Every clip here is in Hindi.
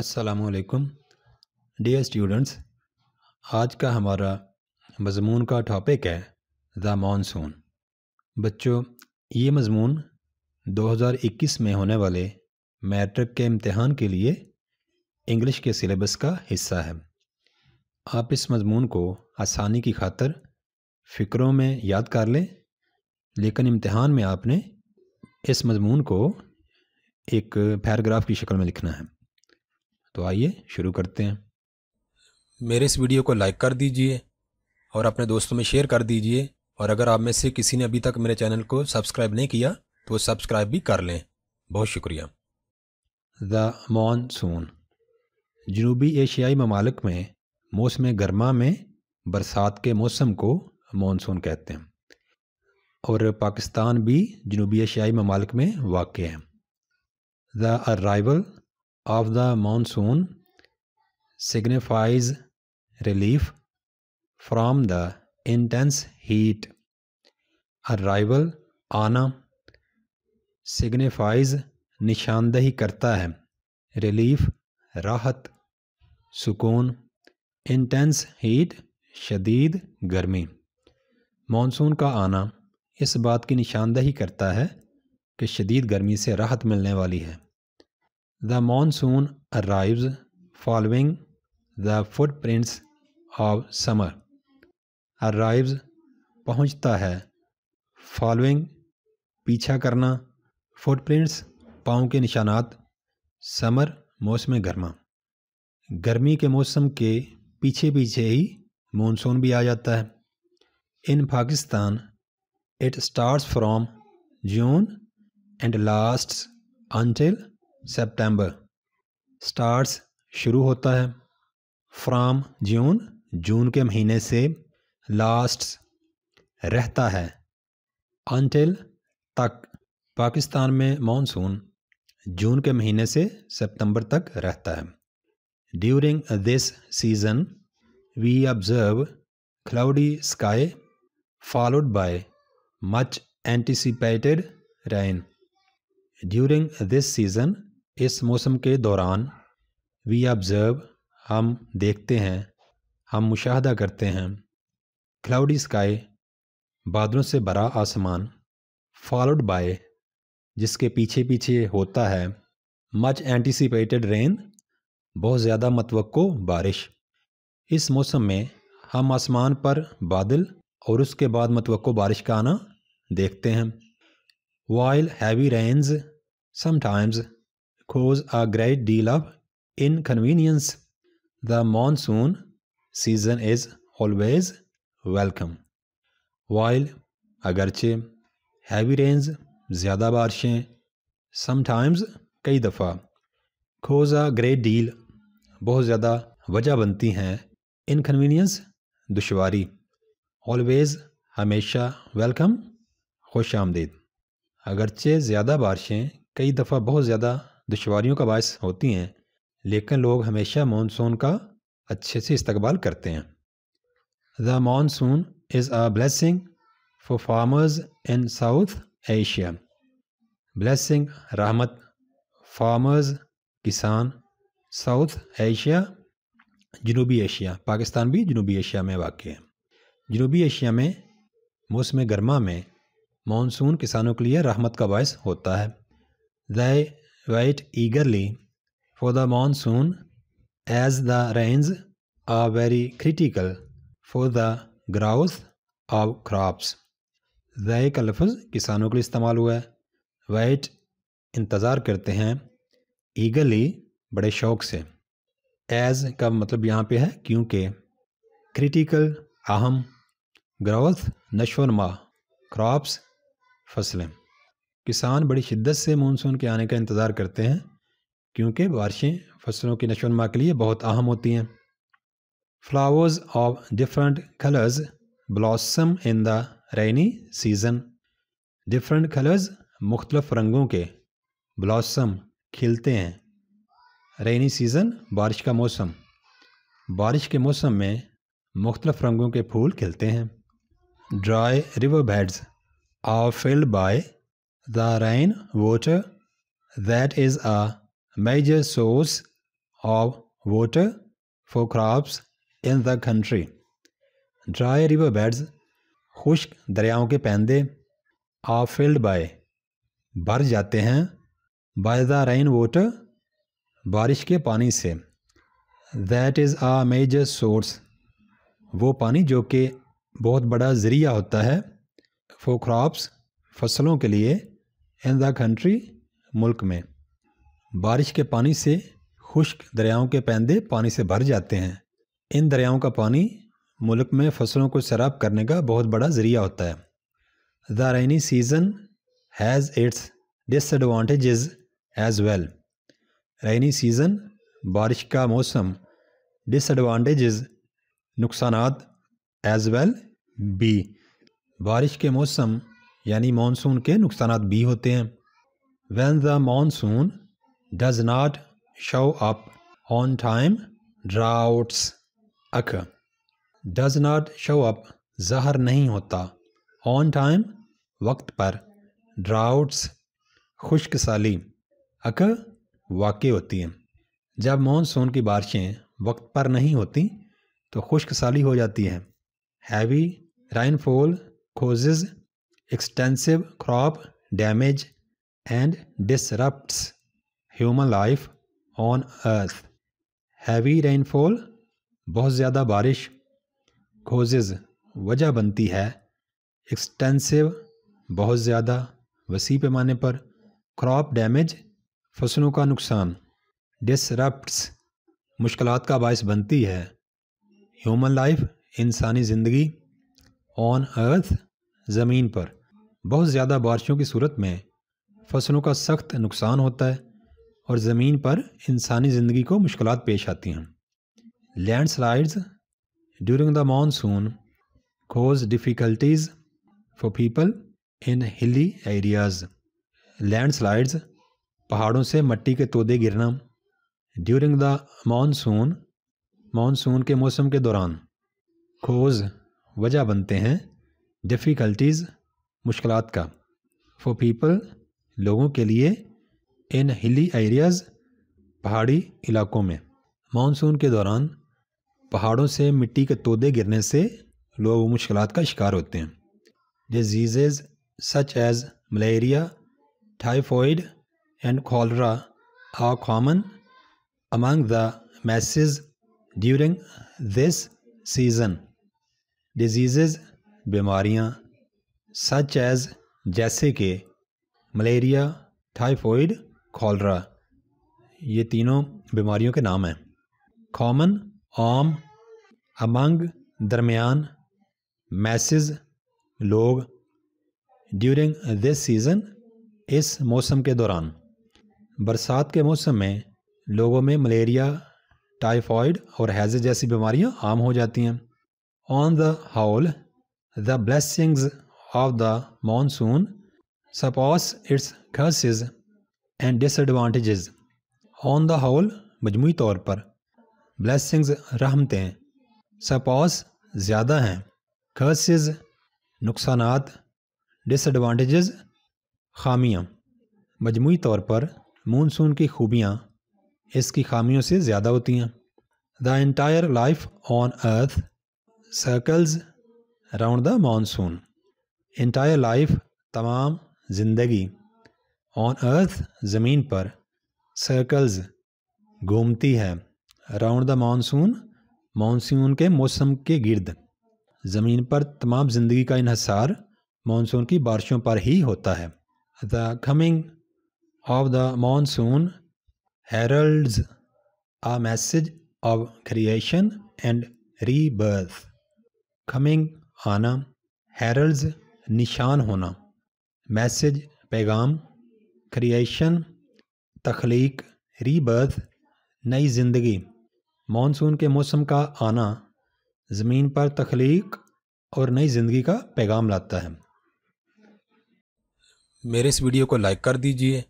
अस्सलाम डियर स्टूडेंट्स आज का हमारा मजमून का टॉपिक है द मानसून बच्चों ये मजमून 2021 में होने वाले मैट्रिक के इम्तहान के लिए इंग्लिश के सिलेबस का हिस्सा है आप इस मजमून को आसानी की खातर फ़िक्रों में याद कर लें लेकिन इम्तहान में आपने इस मजमून को एक पैराग्राफ की शक्ल में लिखना है तो आइए शुरू करते हैं मेरे इस वीडियो को लाइक कर दीजिए और अपने दोस्तों में शेयर कर दीजिए और अगर आप में से किसी ने अभी तक मेरे चैनल को सब्सक्राइब नहीं किया तो सब्सक्राइब भी कर लें बहुत शुक्रिया द मानसून जनूबी एशियाई ममालक में मौसम गर्मा में बरसात के मौसम को मानसून कहते हैं और पाकिस्तान भी जनूबी एशियाई ममालक में वाक़ है the arrival of the monsoon signifies relief from the intense heat. Arrival आना सिग्निफाइज निशानदही करता है रिलीफ राहत सुकून इंटेंस हीट शदीद गर्मी मॉनसून का आना इस बात की निशानदही करता है कि शदीद गर्मी से राहत मिलने वाली है The monsoon arrives following the footprints of summer. Arrives पहुंचता है फॉलोइंग पीछा करना फुटप्रिंट्स पाँव के निशानात समर मौसम गर्मा गर्मी के मौसम के पीछे पीछे ही मानसून भी आ जाता है in Pakistan it starts from June and last until September starts शुरू होता है फ्राम जून जून के महीने से लास्ट रहता है अनटिल तक पाकिस्तान में मानसून जून के महीने से सितंबर तक रहता है during this season we observe cloudy sky followed by much anticipated rain during this season इस मौसम के दौरान वी ऑब्ज़र्व हम देखते हैं हम मुशाहदा करते हैं क्लाउडी स्काई बादलों से भरा आसमान फॉलोड बाय जिसके पीछे पीछे होता है मच एंटिसिपेटेड रेन बहुत ज़्यादा मतवक़ो बारिश इस मौसम में हम आसमान पर बादल और उसके बाद मतवक़ो बारिश का आना देखते हैं while heavy rains sometimes cause a great deal of inconvenience. The monsoon season is always welcome. While अगरचे हैवी रेंज ज़्यादा बारिशें समटाइम्स कई दफ़ा खोज अ ग्रेट डील बहुत ज़्यादा वजह बनती हैं इनकन्वीनियंस दुशारी ऑलवेज़ हमेशा वेलकम खुश आमदीद अगरचे ज़्यादा बारिशें कई दफ़ा बहुत ज़्यादा दुशारियों का बायस होती हैं लेकिन लोग हमेशा मानसून का अच्छे से इस्तबाल करते हैं the monsoon is a blessing for farmers in South Asia blessing रहमत फार्मर्स किसान साउथ एशिया जनूबी एशिया पाकिस्तान भी जनूबी एशिया में वाक़ है जनूबी एशिया में मौसम गर्मा में मानसून किसानों के लिए रहमत का बायस होता है they wait eagerly for the monsoon as the rains are very critical for the growth of crops. ज़ै का लफ्ज़ किसानों के लिए इस्तेमाल हुआ है वेट इंतज़ार करते हैं ईगली बड़े शौक से एज का मतलब यहाँ पे है क्योंकि क्रिटिकल अहम ग्रोथ नशोनमा क्रॉप्स फसलें किसान बड़ी शिद्दत से मानसून के आने का इंतज़ार करते हैं क्योंकि बारिशें फसलों की नशोनमा के लिए बहुत अहम होती हैं flowers of different colours blossom in the rainy season different colours मुख्तलफ रंगों के ब्लॉसम खिलते हैं रेनी सीज़न बारिश का मौसम बारिश के मौसम में मुख्तलफ रंगों के फूल खिलते हैं dry river beds are filled by The rain water that is a major source of water for crops in the country. Dry river beds, खुश्क दरियाओं के पैंदे are filled by भर जाते हैं by the rain water बारिश के पानी से that is a major source वो पानी जो कि बहुत बड़ा ज़रिया होता है for crops फसलों के लिए इन द कंट्री मुल्क में बारिश के पानी से खुश्क दरियाओं के पैंदे पानी से भर जाते हैं इन दरियाओं का पानी मुल्क में फसलों को शराब करने का बहुत बड़ा ज़रिया होता है the rainy season has its disadvantages as well rainy season बारिश का मौसम डिसएडवांटेजेस नुकसान एज़ वेल बी बारिश के मौसम यानी मानसून के नुकसान भी होते हैं when the monsoon does not show up on time droughts अख डज नाट शो अप जहर नहीं होता ऑन टाइम वक्त पर ड्राउट्स खुश्क साली अक वाक़ होती हैं जब मानसून की बारिशें वक्त पर नहीं होती तो खुश्क साली हो जाती हैं heavy rainfall causes extensive crop damage and disrupts human life on earth. Heavy rainfall बहुत ज़्यादा बारिश कोजेज वजह बनती है एक्सटेंसिव बहुत ज़्यादा वसी पैमाने पर क्रॉप डैमेज फसलों का नुकसान डिसरप्ट्स मुश्किल का बायस बनती है ह्यूमन लाइफ इंसानी ज़िंदगी ऑन अर्थ ज़मीन पर बहुत ज़्यादा बारिशों की सूरत में फसलों का सख्त नुकसान होता है और ज़मीन पर इंसानी ज़िंदगी को मुश्किल पेश आती हैं landslides during the monsoon cause difficulties for people in hilly areas land slides पहाड़ों से मट्टी के तोदे गिरना ड्यूरिंग द मानसून मानसून के मौसम के दौरान खोज वजह बनते हैं डिफ़िकल्टीज़ मुश्किल का फॉर पीपल लोगों के लिए इन हिली एरियाज़ पहाड़ी इलाकों में मानसून के दौरान पहाड़ों से मिट्टी के तोदे गिरने से लोग मुश्किल का शिकार होते हैं diseases such as malaria typhoid and cholera are common among the masses during this season diseases बीमारियाँ सच एज जैसे कि मलेरिया टाइफॉइड कॉलरा ये तीनों बीमारियों के नाम हैं कॉमन आम अमंग दरमियान मैसेज लोग ड्यूरिंग दिस सीज़न इस मौसम के दौरान बरसात के मौसम में लोगों में मलेरिया टाइफॉइड और हैज़े जैसी बीमारियां आम हो जाती हैं on the whole the blessings of the monsoon, suppose its curses and disadvantages. On the whole, मजमू तौर पर ब्लेसिंग्स रहमतें सपॉस ज़्यादा हैं कर्सेस नुकसान डिसएडवांटेजेस खामियाँ मजमू तौर पर मानसून की खूबियाँ इसकी खामियों से ज़्यादा होती हैं the entire life on earth circles round the monsoon entire life तमाम ज़िंदगी ऑन अर्थ ज़मीन पर सर्कल्स घूमती है राउंड द मानसून मानसून के मौसम के गिर्द ज़मीन पर तमाम ज़िंदगी का इहसार मानसून की बारिशों पर ही होता है the coming of the monsoon heralds a message of creation and rebirth coming आना हेरल्ड निशान होना मैसेज पैगाम क्रिएशन तख्लीक रीबर्थ नई ज़िंदगी मानसून के मौसम का आना ज़मीन पर तख्लीक और नई ज़िंदगी का पैगाम लाता है मेरे इस वीडियो को लाइक कर दीजिए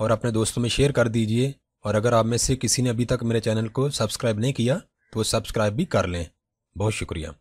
और अपने दोस्तों में शेयर कर दीजिए और अगर आप में से किसी ने अभी तक मेरे चैनल को सब्सक्राइब नहीं किया तो सब्सक्राइब भी कर लें बहुत शुक्रिया